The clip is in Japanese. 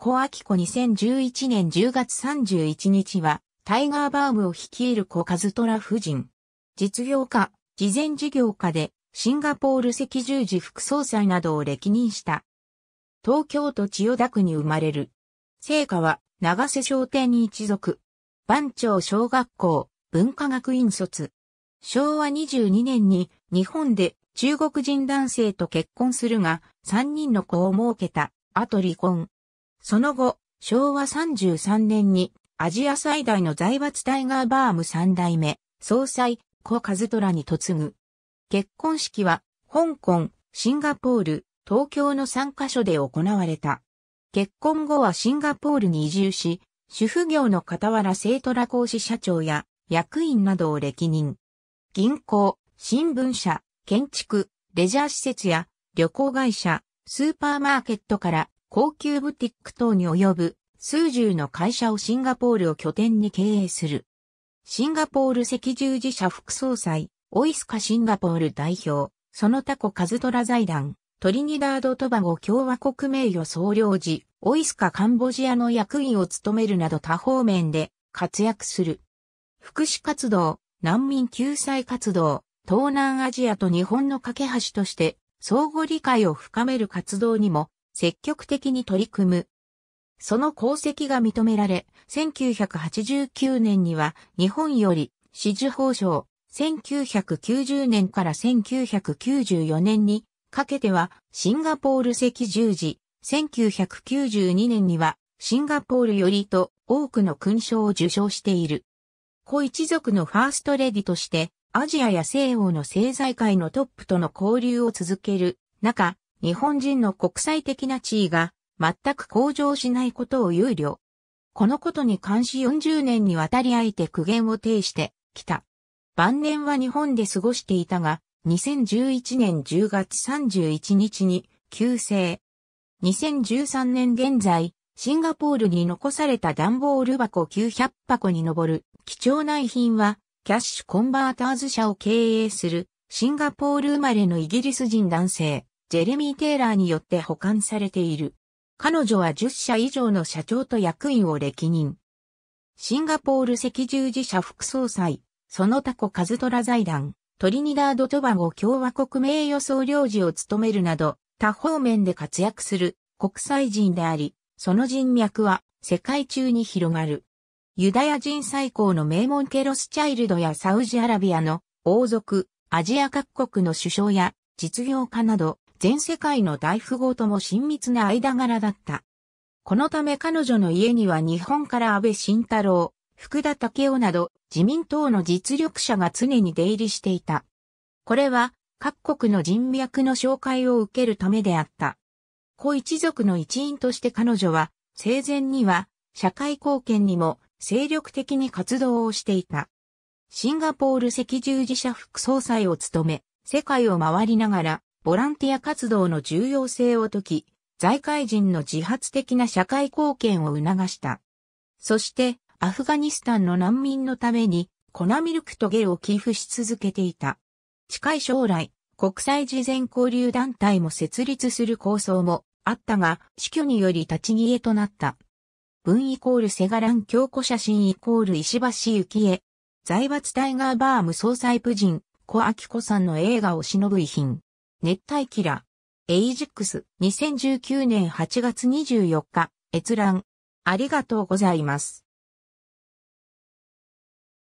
小秋子2011年10月31日は、タイガーバームを率いる小カズトラ夫人。実業家、事前事業家で、シンガポール赤十字副総裁などを歴任した。東京都千代田区に生まれる。聖火は、長瀬商店に一族。番町小学校、文化学院卒。昭和22年に日本で中国人男性と結婚するが、3人の子を設けた、後離婚。その後、昭和33年にアジア最大の財閥タイガーバーム3代目、総裁、コ・カズトラに嫁ぐ。結婚式は、香港、シンガポール、東京の3カ所で行われた。結婚後はシンガポールに移住し、主婦業の傍ら生徒ら講師社長や役員などを歴任。銀行、新聞社、建築、レジャー施設や旅行会社、スーパーマーケットから高級ブティック等に及ぶ数十の会社をシンガポールを拠点に経営する。シンガポール赤十字社副総裁、オイスカシンガポール代表、その他子カズトラ財団、トリニダード・トバゴ共和国名誉総領事、オイスカカンボジアの役員を務めるなど多方面で活躍する。福祉活動、難民救済活動、東南アジアと日本の架け橋として相互理解を深める活動にも積極的に取り組む。その功績が認められ、1989年には日本より紫綬法省、1990年から1994年にかけてはシンガポール赤十字、1992年にはシンガポールよりと多くの勲章を受章している。古一族のファーストレディとしてアジアや西欧の政財界のトップとの交流を続ける中、日本人の国際的な地位が全く向上しないことを憂慮。このことに関し40年にわたりあえて苦言を呈してきた。晩年は日本で過ごしていたが、2011年10月31日に急逝。2013年現在、シンガポールに残された段ボール箱900箱に上る貴重な遺品は、キャッシュコンバーターズ社を経営するシンガポール生まれのイギリス人男性、ジェレミー・テイラーによって保管されている。彼女は10社以上の社長と役員を歴任。シンガポール赤十字社副総裁、その他子カズトラ財団、トリニダード・トバゴ共和国名誉総領事を務めるなど、多方面で活躍する国際人であり、その人脈は世界中に広がる。ユダヤ人最高の名門ケロスチャイルドやサウジアラビアの王族、アジア各国の首相や実業家など全世界の大富豪とも親密な間柄だった。このため彼女の家には日本から安倍晋太郎、福田武雄など自民党の実力者が常に出入りしていた。これは各国の人脈の紹介を受けるためであった。子一族の一員として彼女は生前には社会貢献にも精力的に活動をしていた。シンガポール赤十字社副総裁を務め、世界を回りながらボランティア活動の重要性を説き、財界人の自発的な社会貢献を促した。そして、アフガニスタンの難民のために、粉ミルクとゲルを寄付し続けていた。近い将来、国際事前交流団体も設立する構想もあったが、死去により立ち消えとなった。文イコールセガラン強固写真イコール石橋幸恵。財閥タイガーバーム総裁夫人、小秋子さんの映画を忍ぶ遺品。熱帯キラ。エイジックス2019年8月24日閲覧ありがとうございます。